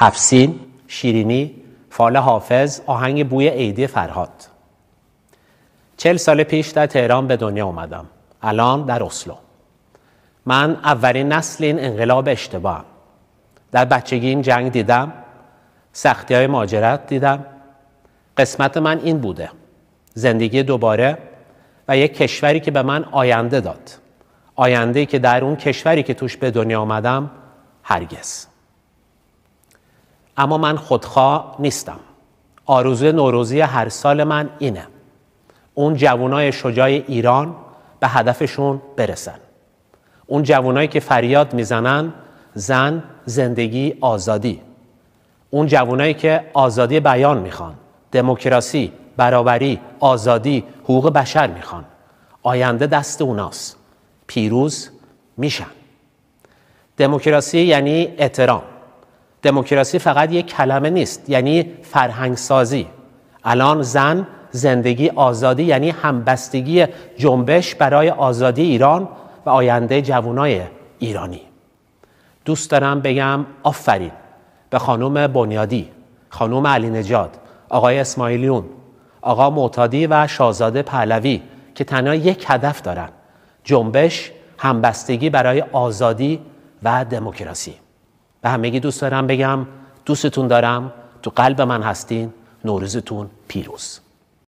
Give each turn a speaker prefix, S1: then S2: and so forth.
S1: هفسین شیرینی فال حافظ آهنگ بوی عیدی فرهاد چل سال پیش در تهران به دنیا اومدم الان در اسلو من اولین نسل این انقلاب هم در بچگی این جنگ دیدم سختی های ماجرت دیدم قسمت من این بوده زندگی دوباره و یک کشوری که به من آینده داد آینده که در اون کشوری که توش به دنیا آمدم هرگز اما من خودخواه نیستم آرزو نوروزی هر سال من اینه اون جوانای شجاع ایران به هدفشون برسن اون جوانایی که فریاد میزنن زن زندگی آزادی اون جوانایی که آزادی بیان میخوان دموکراسی برابری آزادی حقوق بشر میخوان آینده دست اوناست پیروز میشن دموکراسی یعنی اعترام دموکراسی فقط یک کلمه نیست یعنی فرهنگ سازی الان زن زندگی آزادی یعنی همبستگی جنبش برای آزادی ایران و آینده جوانای ایرانی دوست دارم بگم آفرین به خانم بنیادی خانم علی نجاد آقای اسماعیلیون آقا معتادی و شاهزاده پهلوی که تنها یک هدف دارن جنبش همبستگی برای آزادی و دموکراسی به همگی دوست دارم بگم دوستتون دارم تو قلب من هستین نوروزتون پیروز